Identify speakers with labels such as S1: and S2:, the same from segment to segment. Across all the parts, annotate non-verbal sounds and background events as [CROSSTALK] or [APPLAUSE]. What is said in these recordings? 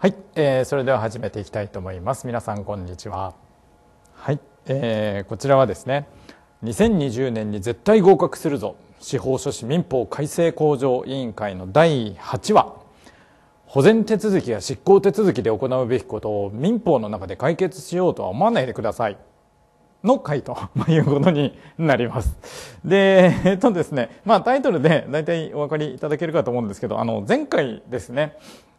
S1: はい、えー、それでは始めていきたいと思います皆さんこんにちははい、えー、こちらはですね2020年に絶対合格するぞ司法書士民法改正向上委員会の第8話保全手続きや執行手続きで行うべきことを民法の中で解決しようとは思わないでくださいの回ということになります。で、えっとですね、まあタイトルで大体お分かりいただけるかと思うんですけど、あの前回ですね、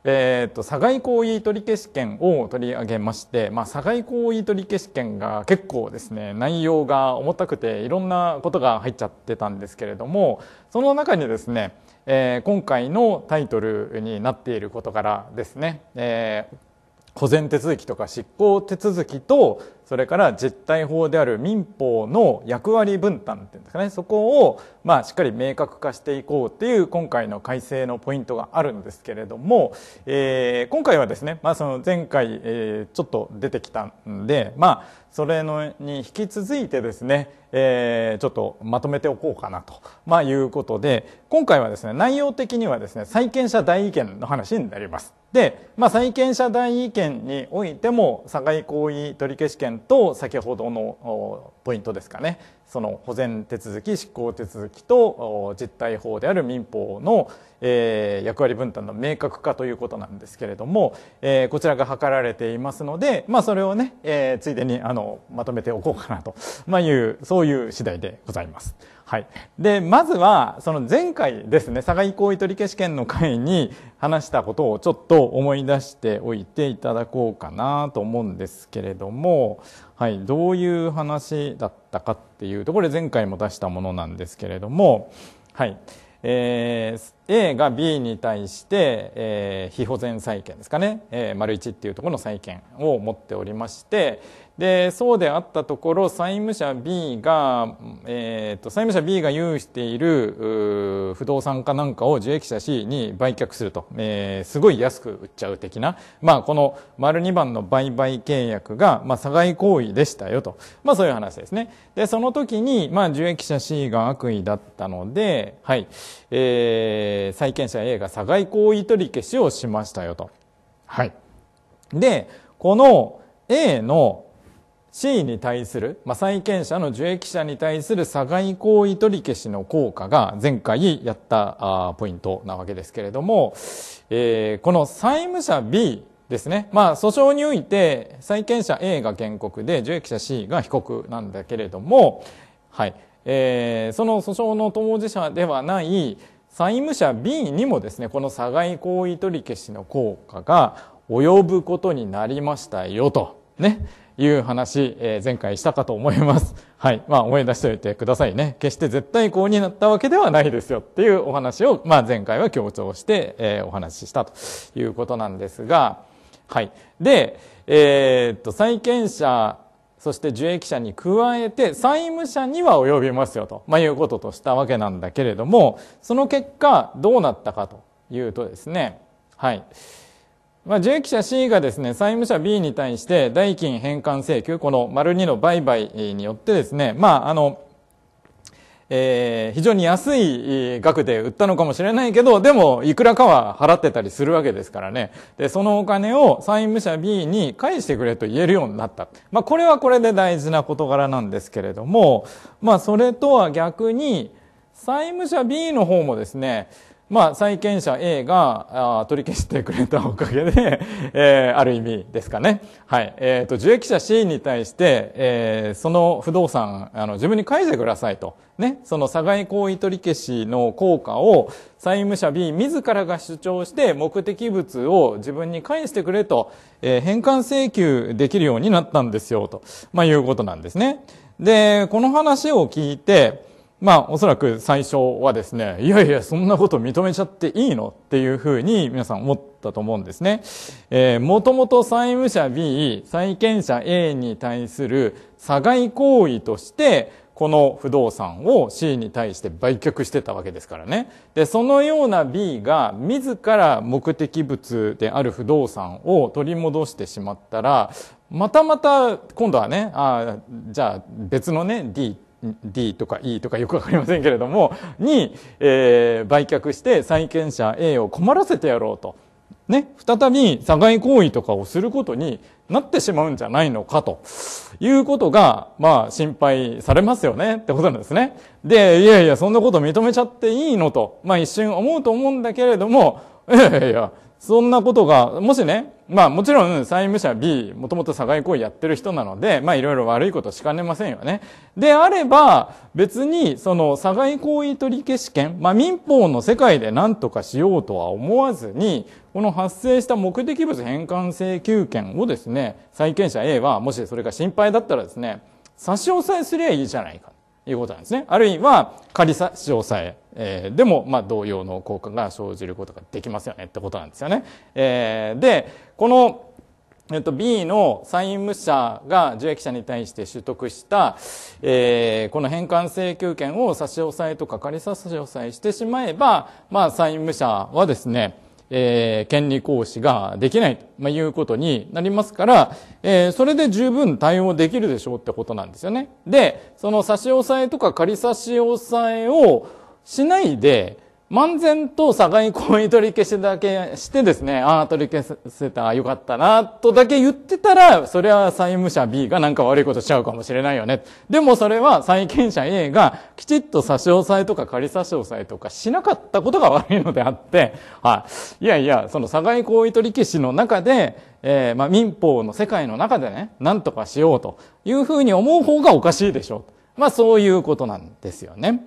S1: えーと、と佐行為取消権を取り上げまして、まあ、佐賀行為取消権が結構ですね内容が重たくていろんなことが入っちゃってたんですけれどもその中にですね、えー、今回のタイトルになっていることからですね、えー保全手続きとか執行手続きとそれから実態法である民法の役割分担っていうんですかねそこをまあしっかり明確化していこうっていう今回の改正のポイントがあるんですけれども、えー、今回はですね、まあ、その前回、えー、ちょっと出てきたんで、まあ、それのに引き続いてですね、えー、ちょっとまとめておこうかなと、まあ、いうことで今回はですね内容的にはですね債権者代意見の話になります。で、まあ、債権者代位権においても社外行為取消権と先ほどのポイントですかねその保全手続き執行手続きと実態法である民法の、えー、役割分担の明確化ということなんですけれども、えー、こちらが図られていますので、まあ、それをね、えー、ついでにあのまとめておこうかなと、まあ、いうそういう次第でございます。はい。で、まずは、その前回ですね、佐賀行為取消権の会に話したことをちょっと思い出しておいていただこうかなと思うんですけれども、はい、どういう話だったかっていうところで前回も出したものなんですけれども、はい。えー、A が B に対して、えー、非保全債権ですかね、えー、丸1っていうところの債権を持っておりましてで、そうであったところ、債務者 B が、えー、と、債務者 B が有している、不動産かなんかを受益者 C に売却すると、えー、すごい安く売っちゃう的な、まあ、この丸2番の売買契約が、まあ、差害行為でしたよと、まあ、そういう話ですね。で、その時に、まあ、受益者 C が悪意だったので、はい、えー、債権者 A が差害行為取り消しをしましたよと。はい。で、この A の C に対する、まあ、債権者の受益者に対する差外行為取り消しの効果が前回やったあポイントなわけですけれども、えー、この債務者 B ですね。まあ、訴訟において、債権者 A が原告で、受益者 C が被告なんだけれども、はい。えー、その訴訟の当事者ではない債務者 B にもですね、この差外行為取り消しの効果が及ぶことになりましたよと。ね。いう話、えー、前回したかと思います。[LAUGHS] はい。まあ、思い出しておいてくださいね。決して絶対こうになったわけではないですよっていうお話を、まあ、前回は強調して、えー、お話ししたということなんですが、はい。で、えー、っと、債権者、そして受益者に加えて債務者には及びますよと、まあ、いうこととしたわけなんだけれども、その結果どうなったかというとですね、はい。まあ、受益者 C がですね、債務者 B に対して代金返還請求、この丸2の売買によってですね、まあ、あの、えー、非常に安い額で売ったのかもしれないけど、でも、いくらかは払ってたりするわけですからね。で、そのお金を債務者 B に返してくれと言えるようになった。まあ、これはこれで大事な事柄なんですけれども、まあ、それとは逆に、債務者 B の方もですね、まあ、債権者 A が取り消してくれたおかげで、[LAUGHS] えー、ある意味ですかね。はい。えっ、ー、と、受益者 C に対して、えー、その不動産、あの、自分に返してくださいと。ね。その差外行為取り消しの効果を、債務者 B 自らが主張して目的物を自分に返してくれと、えー、返還請求できるようになったんですよ、と。まあ、いうことなんですね。で、この話を聞いて、まあ、おそらく最初はですね、いやいや、そんなこと認めちゃっていいのっていうふうに皆さん思ったと思うんですね。えー、もともと債務者 B、債権者 A に対する差害行為として、この不動産を C に対して売却してたわけですからね。で、そのような B が自ら目的物である不動産を取り戻してしまったら、またまた今度はね、あじゃあ別のね、D って D とか E とかよく分かりませんけれどもに、えー、売却して債権者 A を困らせてやろうと、ね、再び差害行為とかをすることになってしまうんじゃないのかということが、まあ、心配されますよねってことなんですね。で、いやいや、そんなこと認めちゃっていいのと、まあ、一瞬思うと思うんだけれども、[LAUGHS] いやいや、そんなことが、もしね、まあもちろん債務者 B、もともと社外行為やってる人なので、まあいろいろ悪いことしかねませんよね。であれば、別にその社外行為取消権、まあ民法の世界で何とかしようとは思わずに、この発生した目的物返還請求権をですね、債権者 A は、もしそれが心配だったらですね、差し押さえすりゃいいじゃないか。いうことなんですね。あるいは、仮差し押さええー、でも、まあ、同様の効果が生じることができますよねってことなんですよね。えー、で、この、えっと、B の債務者が受益者に対して取得した、えー、この返還請求権を差し押さえとか仮差し押さえしてしまえば、まあ、債務者はですね、えー、権利行使ができないということになりますから、えー、それで十分対応できるでしょうってことなんですよね。で、その差し押さえとか仮差し押さえをしないで、漫然と境に婚姻取り消しだけしてですね、ああ、取り消せた、よかったな、とだけ言ってたら、それは債務者 B がなんか悪いことしちゃうかもしれないよね。でもそれは債権者 A がきちっと差し押さえとか仮差し押さえとかしなかったことが悪いのであって、はい。いやいや、その境に婚姻取り消しの中で、えー、まあ民法の世界の中でね、なんとかしようというふうに思う方がおかしいでしょう。まあそういうことなんですよね。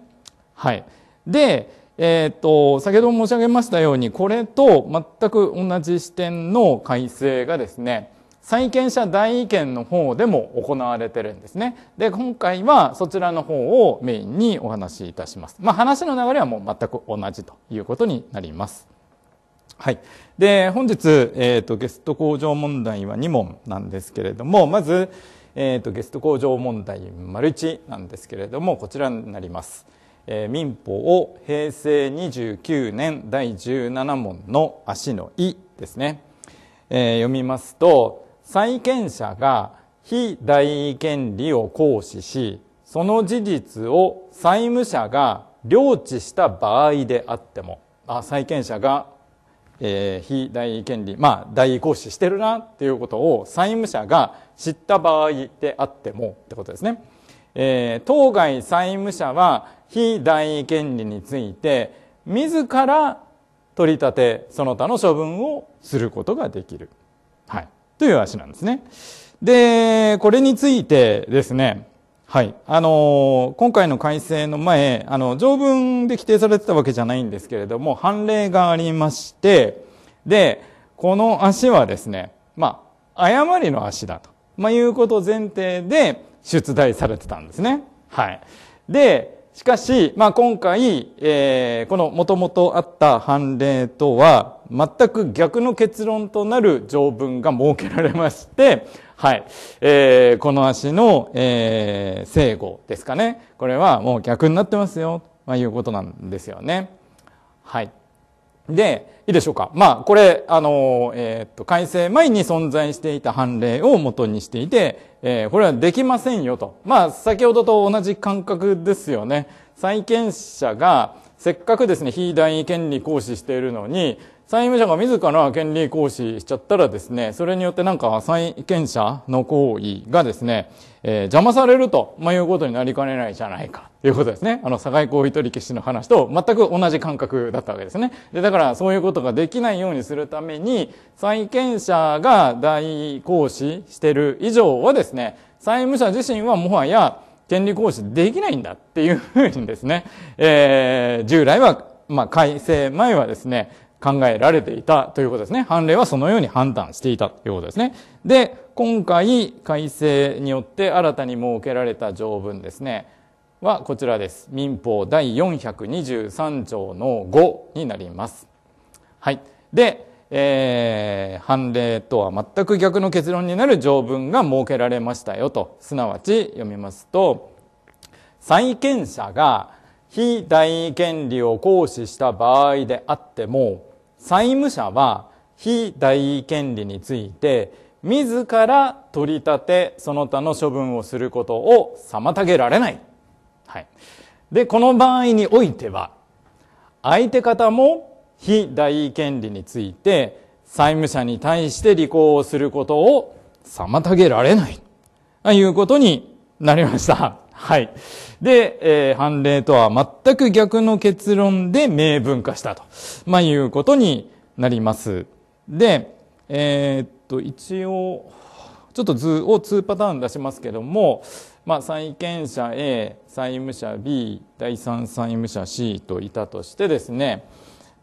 S1: はい。で、えっ、と、先ほど申し上げましたように、これと全く同じ視点の改正がですね、債権者代意見の方でも行われてるんですね。で、今回はそちらの方をメインにお話しいたします。まあ話の流れはもう全く同じということになります。はい。で、本日、えっ、ー、と、ゲスト向上問題は2問なんですけれども、まず、えっ、ー、と、ゲスト向上問題丸1なんですけれども、こちらになります。えー、民法を平成29年第17問の足の「い」ですね、えー、読みますと債権者が非代位権利を行使しその事実を債務者が領知した場合であってもあ債権者が、えー、非代位権利まあ代位行使してるなっていうことを債務者が知った場合であってもってことですね。えー、当該債務者は非代位権利について自ら取り立てその他の処分をすることができる、はい、という足なんですね。でこれについてですねはい。あの今回の改正の前、あの、条文で規定されてたわけじゃないんですけれども、判例がありまして、で、この足はですね、まあ、誤りの足だと、まあ、いうこと前提で、出題されてたんですね。はい。で、しかし、まあ、今回、えー、この元々あった判例とは、全く逆の結論となる条文が設けられまして、はい。えー、この足の、えー、正語ですかね。これはもう逆になってますよ、まあ、いうことなんですよね。はい。で、いいでしょうか。まあ、これ、あの、えー、っと、改正前に存在していた判例を元にしていて、えー、これはできませんよと。まあ、先ほどと同じ感覚ですよね。債権者が、せっかくですね、非代位権利行使しているのに、債務者が自ら権利行使しちゃったらですね、それによってなんか債権者の行為がですね、えー、邪魔されると、まあ、いうことになりかねないじゃないか、ということですね。あの、社公交費取消しの話と全く同じ感覚だったわけですね。で、だからそういうことができないようにするために、債権者が代行使してる以上はですね、債務者自身はもはや権利行使できないんだっていうふうにですね、えー、従来は、まあ、改正前はですね、考えられていたということですね。判例はそのように判断していたということですね。で、今回改正によって新たに設けられた条文ですねはこちらです民法第423条の5になりますはいで、えー、判例とは全く逆の結論になる条文が設けられましたよとすなわち読みますと債権者が非代位権利を行使した場合であっても債務者は非代位権利について自ら取り立てその他の処分をすることを妨げられない、はい、でこの場合においては相手方も非代位権利について債務者に対して履行をすることを妨げられないということになりました。はい。で、えー、判例とは全く逆の結論で明文化したと、まあ、いうことになります。で、えー、と一応ちょっと図を2パターン出しますけども、まあ、債権者 A 債務者 B 第三債務者 C といたとしてですね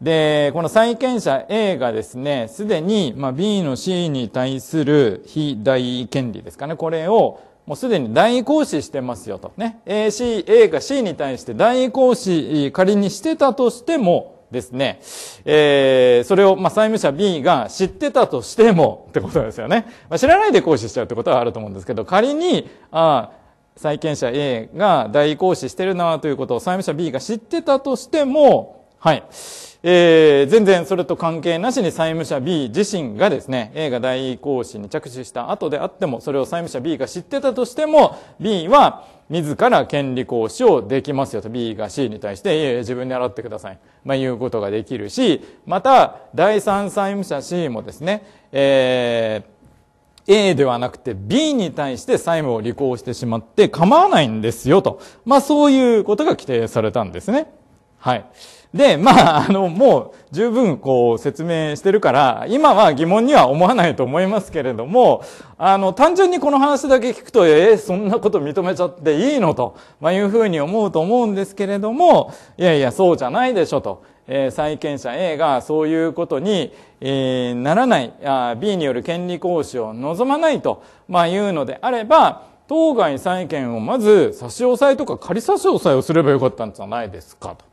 S1: でこの債権者 A がですねすでにま B の C に対する非代権利ですかねこれをもうすでに代行使してますよとね AC A が C に対して代行使仮にしてたとしてもですね、えー、それを、まあ、債務者 B が知ってたとしてもってことですよね。まあ、知らないで行使しちゃうってことはあると思うんですけど、仮に、あ債権者 A が代行使してるなということを債務者 B が知ってたとしても、はい。えー、全然それと関係なしに債務者 B 自身がですね、A が代行使に着手した後であっても、それを債務者 B が知ってたとしても、B は自ら権利行使をできますよと、B が C に対して、いえい自分で払ってください。まあ、いうことができるし、また、第三債務者 C もですね、えー、A ではなくて B に対して債務を履行してしまって構わないんですよと。まあそういうことが規定されたんですね。はい。で、まあ、あの、もう十分こう説明してるから、今は疑問には思わないと思いますけれども、あの、単純にこの話だけ聞くと、えー、そんなこと認めちゃっていいのと、まあ、いうふうに思うと思うんですけれども、いやいや、そうじゃないでしょと。えー、債権者 A がそういうことに、えー、ならないあ、B による権利行使を望まないと、まあ、いうのであれば、当該債権をまず差し押さえとか仮差し押さえをすればよかったんじゃないですかと。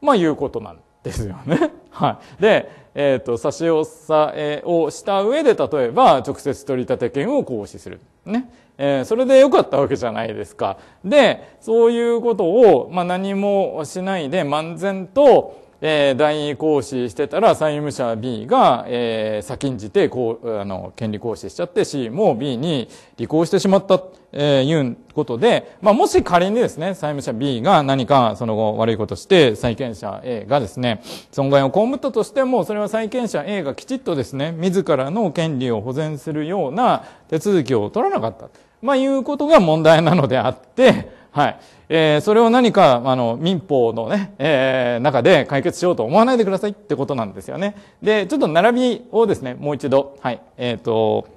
S1: まあ、いうことなんですよね。[LAUGHS] はい。で、えっ、ー、と、差し押さえをした上で、例えば、直接取り立て権を行使する。ね。えー、それで良かったわけじゃないですか。で、そういうことを、まあ、何もしないで、漫然と、えー、第二行使してたら債務者 B が、えー、先んじて、こう、あの、権利行使しちゃって C も B に履行してしまった、えー、いうことで、まあ、もし仮にですね、債務者 B が何かその後悪いことして、債権者 A がですね、損害を被ったとしても、それは債権者 A がきちっとですね、自らの権利を保全するような手続きを取らなかった。まあ、いうことが問題なのであって、はい。えー、それを何か、あの、民法のね、えー、中で解決しようと思わないでくださいってことなんですよね。で、ちょっと並びをですね、もう一度、はい。えっ、ー、と、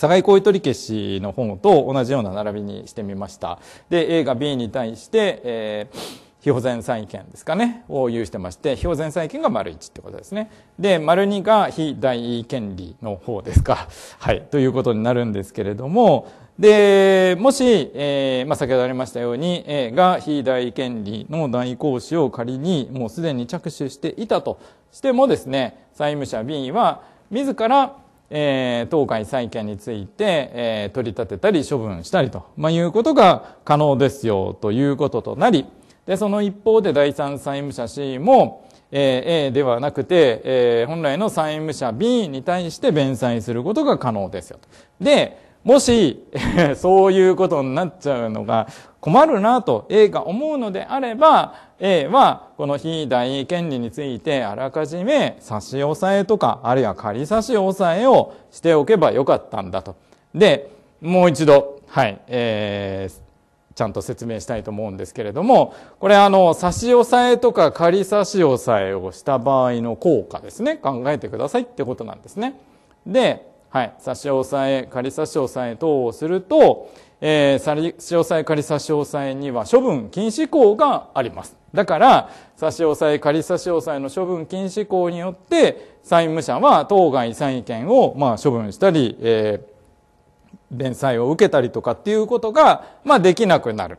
S1: 佐賀行為取り消しの本と同じような並びにしてみました。で、A が B に対して、えー、非保全債権ですかね、を有してまして、非保全債権が丸1ってことですね。で、丸2が非代位権利の方ですか。はい、ということになるんですけれども、で、もし、えー、まあ、先ほどありましたように、えー、が非代権利の代行使を仮にもうすでに着手していたとしてもですね、債務者 B は、自ら、えー、当該債権について、えー、取り立てたり処分したりと、まあ、いうことが可能ですよということとなり、で、その一方で第三債務者 C も、えー、A ではなくて、えー、本来の債務者 B に対して弁済することが可能ですよと。で、もし、[LAUGHS] そういうことになっちゃうのが困るなと A が思うのであれば、A はこの非代権利についてあらかじめ差し押さえとか、あるいは仮差し押さえをしておけばよかったんだと。で、もう一度、はい、えー、ちゃんと説明したいと思うんですけれども、これあの、差し押さえとか仮差し押さえをした場合の効果ですね。考えてくださいってことなんですね。で、はい、差し押さえ、仮差し押さえ等をすると、えー、差し押さえ、仮差し押さえには処分禁止項があります。だから、差し押さえ、仮差し押さえの処分禁止項によって、債務者は当該債権を、まあ、処分したり、えー、連載を受けたりとかっていうことが、まあ、できなくなる。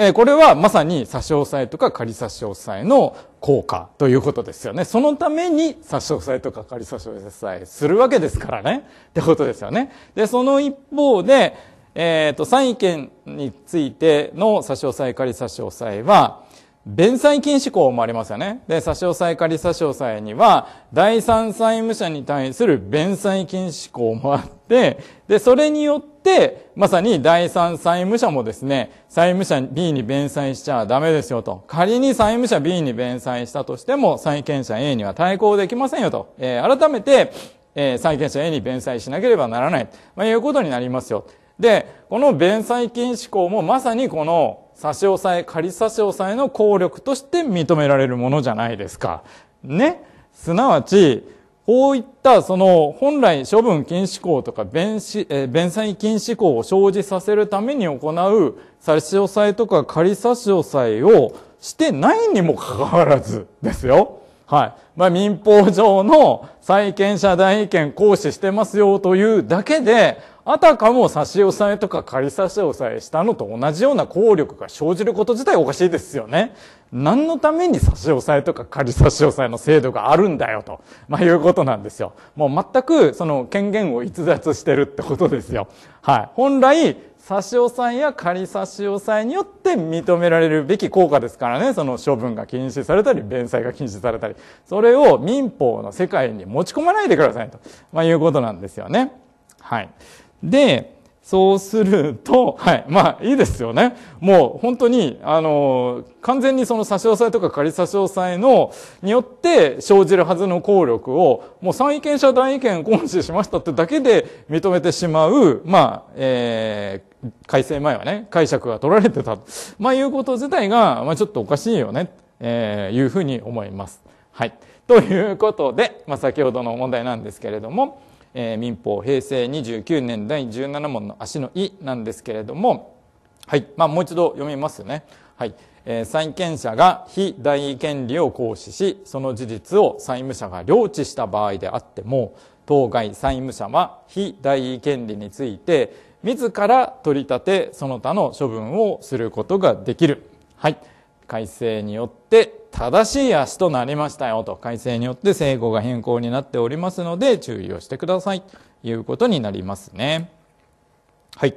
S1: えこれはまさに差し押さえとか仮差し押さえの効果ということですよね。そのために差し押さえとか仮差し押さえするわけですからね。ってことですよね。で、その一方で、えっ、ー、と、三位権についての差し押さえ仮差し押さえは、弁済禁止項もありますよね。で、差し押さえ仮差し押さえには、第三債務者に対する弁済禁止項もあって、で、それによって、、まさに第三債務者もですね、債務者 B に弁済しちゃダメですよと。仮に債務者 B に弁済したとしても、債権者 A には対抗できませんよと。えー、改めて、えー、債権者 A に弁済しなければならない。まあ、いうことになりますよ。で、この弁済禁止項もまさにこの差し押さえ、仮差し押さえの効力として認められるものじゃないですか。ね。すなわち、こういったその本来処分禁止項とか弁し、え弁済禁止項を生じさせるために行う差し押さえとか仮差し押さえをしてないにもかかわらずですよ。はい。まあ、民法上の債権者代権行使してますよというだけで、あたかも差し押さえとか仮差し押さえしたのと同じような効力が生じること自体おかしいですよね。何のために差し押さえとか仮差し押さえの制度があるんだよと、まあ、いうことなんですよ。もう全くその権限を逸脱してるってことですよ。はい。本来、差し押さえや仮差し押さえによって認められるべき効果ですからね、その処分が禁止されたり、弁済が禁止されたり、それを民法の世界に戻持ち込まないでくださいと、まあ、いうことなんですよね。はい。で、そうすると、[LAUGHS] はい。まあ、いいですよね。もう、本当に、あの、完全にその差し押さえとか仮差し押さえの、によって生じるはずの効力を、もう三意見者代意見行使しましたってだけで認めてしまう、まあ、えー、改正前はね、解釈が取られてた。まあ、いうこと自体が、まあ、ちょっとおかしいよね、えー、いうふうに思います。はい。ということで、まあ、先ほどの問題なんですけれども、えー、民法平成29年第17問の足の意なんですけれども、はい。まあ、もう一度読みますね。はい。債権者が非代位権利を行使し、その事実を債務者が領知した場合であっても、当該債務者は非代位権利について、自ら取り立て、その他の処分をすることができる。はい。改正によって正しい足となりましたよと改正によって成功が変更になっておりますので注意をしてくださいということになりますね。はい。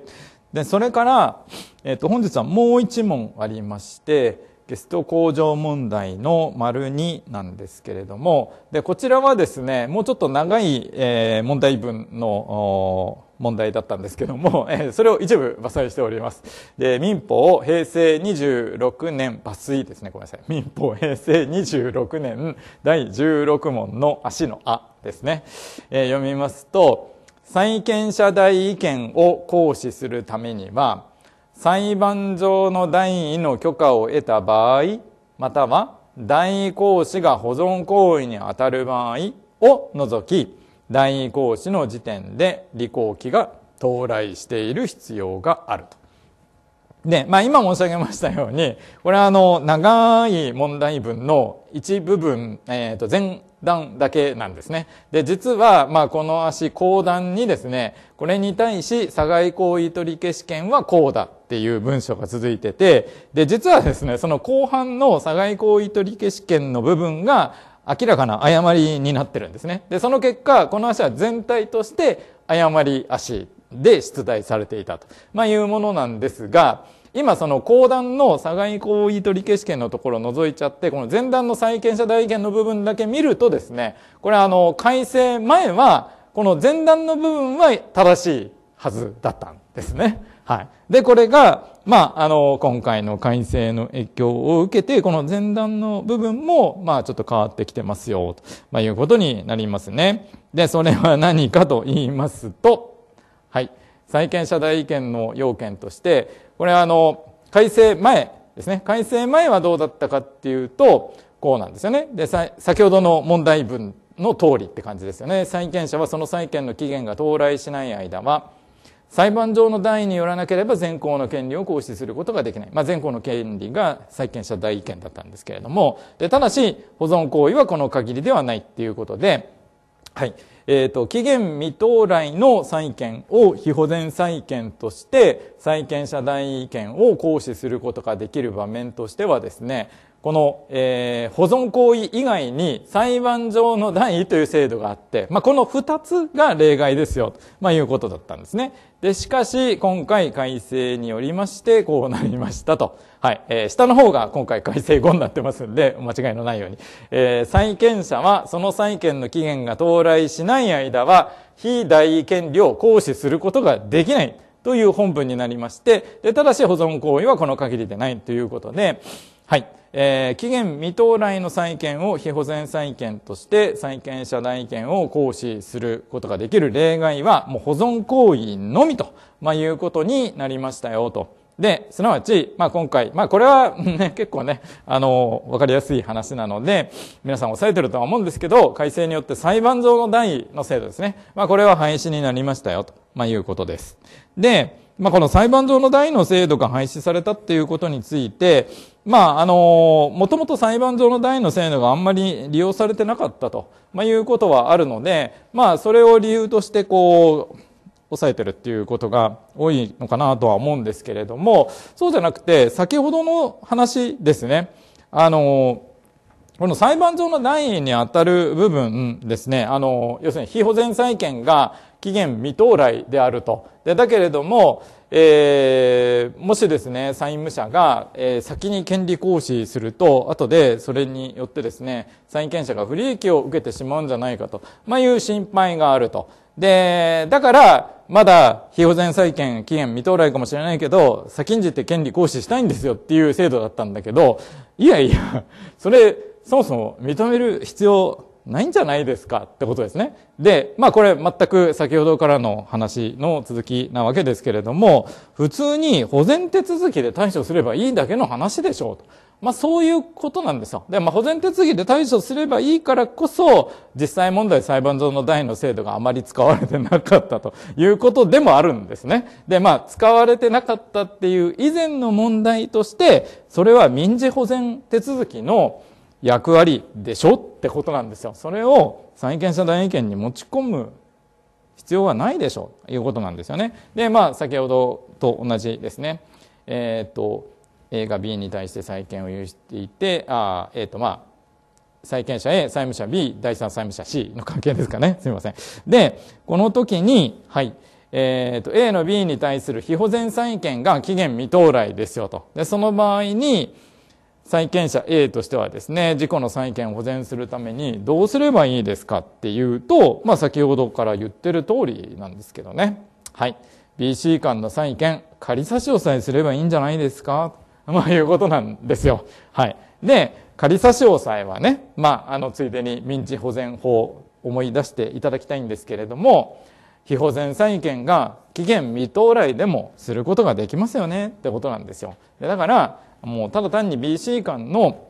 S1: で、それから、えっ、ー、と、本日はもう一問ありまして、ゲスト工場問題の丸2なんですけれども、で、こちらはですね、もうちょっと長い、えー、問題文の問題だったんですけども、[LAUGHS] えそれを一部伐採しております。で、民法平成26年抜粋ですね、ごめんなさい。民法平成26年第16問の足のあですね。え読みますと、債権者代意見を行使するためには、裁判上の代位の許可を得た場合、または代位行使が保存行為に当たる場合を除き、第二行使の時点で履行期が到来している必要があると。で、まあ今申し上げましたように、これはあの、長い問題文の一部分、えっ、ー、と、前段だけなんですね。で、実は、まあこの足、後段にですね、これに対し、差外行為取消権はこうだっていう文章が続いてて、で、実はですね、その後半の差外行為取消権の部分が、明らかな誤りになってるんですね。で、その結果、この足は全体として誤り足で出題されていたと、まあ、いうものなんですが、今その後段の互い行為取消権のところを除いちゃって、この前段の債権者代権の部分だけ見るとですね、これあの、改正前は、この前段の部分は正しいはずだったんですね。はい。で、これが、まあ、あの、今回の改正の影響を受けて、この前段の部分も、まあ、ちょっと変わってきてますよ、と、まあ、いうことになりますね。で、それは何かと言いますと、はい。債権者代意見の要件として、これはあの、改正前ですね。改正前はどうだったかっていうと、こうなんですよね。で、先ほどの問題文の通りって感じですよね。債権者はその債権の期限が到来しない間は、裁判上の代位によらなければ全項の権利を行使することができない。まあ、全項の権利が債権者代位権だったんですけれども、でただし、保存行為はこの限りではないっていうことで、はい。えっ、ー、と、期限未到来の債権を非保全債権として、債権者代位権を行使することができる場面としてはですね、この、えー、保存行為以外に裁判上の代位という制度があって、まあ、この二つが例外ですよ、と、まあ、いうことだったんですね。で、しかし、今回改正によりまして、こうなりましたと。はい。えー、下の方が今回改正後になってますんで、お間違いのないように。えー、債権者は、その債権の期限が到来しない間は、非代位権利を行使することができない。という本文になりまして、で、ただし保存行為はこの限りでないということで、はい。えー、期限未到来の債権を非保全債権として債権者代権を行使することができる例外はもう保存行為のみと、まあ、いうことになりましたよと。で、すなわち、まあ今回、まあこれは、ね、[LAUGHS] 結構ね、あの、わかりやすい話なので、皆さん押さえてるとは思うんですけど、改正によって裁判上の代の制度ですね。まあこれは廃止になりましたよ、と、まあ、いうことです。で、まあこの裁判上の代の制度が廃止されたっていうことについて、まあ、あの、もともと裁判上の単の制度があんまり利用されてなかったと、まあ、いうことはあるので、まあ、それを理由として、こう、抑えてるっていうことが多いのかなとは思うんですけれども、そうじゃなくて、先ほどの話ですね。あの、この裁判上の第位にあたる部分ですね、あの、要するに非保全債権が期限未到来であると。で、だけれども、えー、もしですね、債務者が、えー、先に権利行使すると、後でそれによってですね、債権者が不利益を受けてしまうんじゃないかと、まあ、いう心配があると。で、だから、まだ非保全債権期限未到来かもしれないけど、先んじて権利行使したいんですよっていう制度だったんだけど、いやいや、それ、そもそも認める必要ないんじゃないですかってことですね。で、まあこれ全く先ほどからの話の続きなわけですけれども、普通に保全手続きで対処すればいいだけの話でしょうと。まあそういうことなんですよ。で、まあ保全手続きで対処すればいいからこそ、実際問題裁判所の代の制度があまり使われてなかったということでもあるんですね。で、まあ使われてなかったっていう以前の問題として、それは民事保全手続きの役割でしょってことなんですよ。それを債権者代位権に持ち込む必要はないでしょうということなんですよね。で、まあ、先ほどと同じですね。えっ、と、A が B に対して債権を有していて、あえっ、と、まあ、債権者 A、債務者 B、第三債務者 C の関係ですかね。すみません。で、この時に、はい、えっ、ー、と、A の B に対する非保全債権が期限未到来ですよと。で、その場合に、債権者 A としてはですね、事故の債権を保全するためにどうすればいいですかっていうと、まあ先ほどから言ってる通りなんですけどね。はい。BC 間の債権、仮差し押さえすればいいんじゃないですか [LAUGHS] まあいうことなんですよ。はい。で、仮差し押さえはね、まあ、あの、ついでに民事保全法を思い出していただきたいんですけれども、非保全債権が期限未到来でもすることができますよねってことなんですよ。だから、もうただ単に BC 間の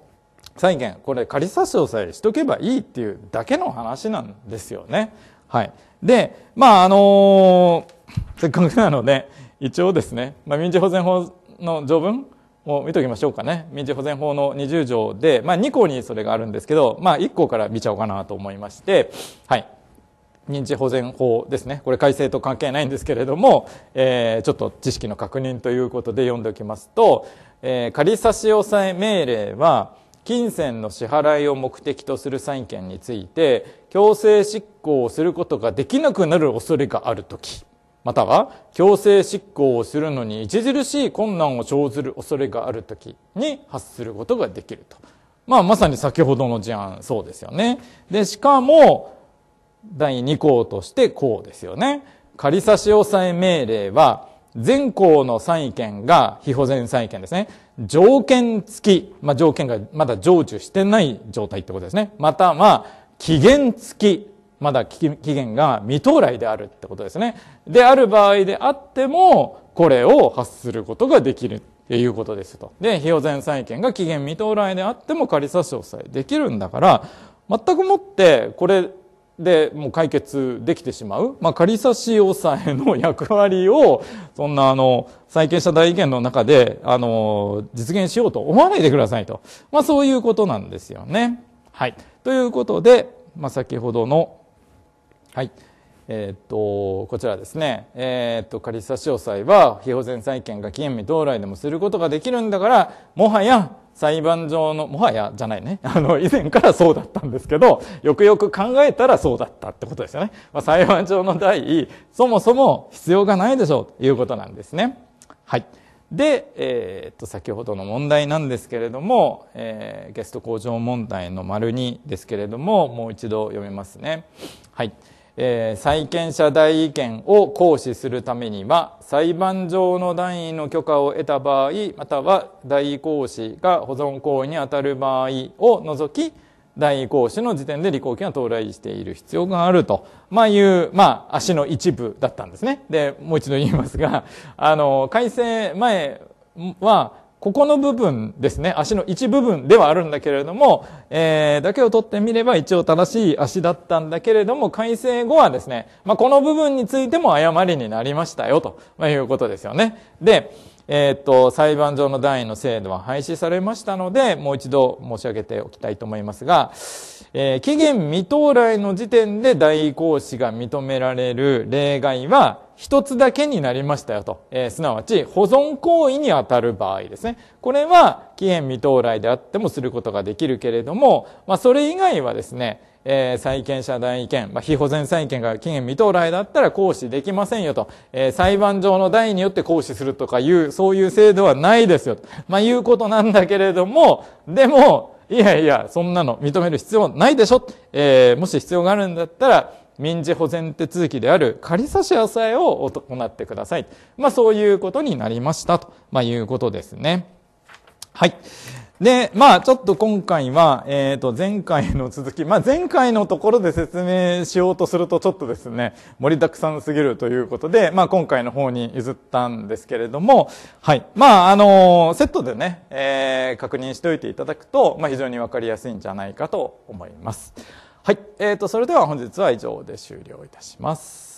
S1: 債権、これ仮差し押さえしとけばいいっていうだけの話なんですよね。はい。で、まああの [LAUGHS] せっかくなので、一応ですね、まあ、民事保全法の条文を見ておきましょうかね。民事保全法の20条で、まあ、2項にそれがあるんですけど、まあ、1項から見ちゃおうかなと思いまして、はい。認知保全法ですねこれ改正と関係ないんですけれども、えー、ちょっと知識の確認ということで読んでおきますと、えー、仮差し押さえ命令は金銭の支払いを目的とする債権について強制執行をすることができなくなる恐れがある時または強制執行をするのに著しい困難を生ずる恐れがある時に発することができると、まあ、まさに先ほどの事案そうですよねでしかも第2項としてこうですよね。仮差し押さえ命令は、全項の債権が非保全債権ですね。条件付き、まあ、条件がまだ成就してない状態ってことですね。または、期限付き、まだ期限が未到来であるってことですね。である場合であっても、これを発することができるっていうことですと。で、非保全債権が期限未到来であっても仮差し押さえできるんだから、全くもって、これ、でもう解決できてしまう、まあ、仮差し押さえの役割をそんなあの債権者代意見の中であの実現しようと思わないでくださいと、まあ、そういうことなんですよね。はい、ということで、まあ、先ほどの、はいえー、っとこちらですね、えー、っと仮差し押さえは非保全債権が限未到来でもすることができるんだからもはや裁判上の、もはやじゃないね。[LAUGHS] あの、以前からそうだったんですけど、よくよく考えたらそうだったってことですよね。まあ、裁判上の第そもそも必要がないでしょうということなんですね。はい。で、えー、っと、先ほどの問題なんですけれども、えー、ゲスト向上問題の丸2ですけれども、もう一度読みますね。はい。えー、債権者代位権を行使するためには裁判上の代位の許可を得た場合または代位行使が保存行為にあたる場合を除き代位行使の時点で履行権は到来している必要があると、まあ、いう、まあ、足の一部だったんですね。で、もう一度言いますが、あの、改正前は、ここの部分ですね、足の一部分ではあるんだけれども、えー、だけを取ってみれば一応正しい足だったんだけれども、改正後はですね、まあ、この部分についても誤りになりましたよ、と、まいうことですよね。で、えー、っと、裁判上の段位の制度は廃止されましたので、もう一度申し上げておきたいと思いますが、えー、期限未到来の時点で代行使が認められる例外は、一つだけになりましたよと、えー、すなわち保存行為にあたる場合ですね。これは期限未到来であってもすることができるけれども、まあ、それ以外はですね、えー、債権者代位権、まあ、非保全債権が期限未到来だったら行使できませんよと、えー、裁判上の代によって行使するとかいう、そういう制度はないですよと、まあ、いうことなんだけれども、でも、いやいや、そんなの認める必要ないでしょ、えー、もし必要があるんだったら、民事保全手続きである仮差し押さえを行ってください。まあ、そういうことになりましたと、まあ、いうことですね。はい。で、まあ、ちょっと今回は、えっ、ー、と、前回の続き、まあ、前回のところで説明しようとすると、ちょっとですね、盛りだくさんすぎるということで、まあ、今回の方に譲ったんですけれども、はい。まあ、あのー、セットでね、えー、確認しておいていただくと、まあ、非常にわかりやすいんじゃないかと思います。はい。えっ、ー、と、それでは本日は以上で終了いたします。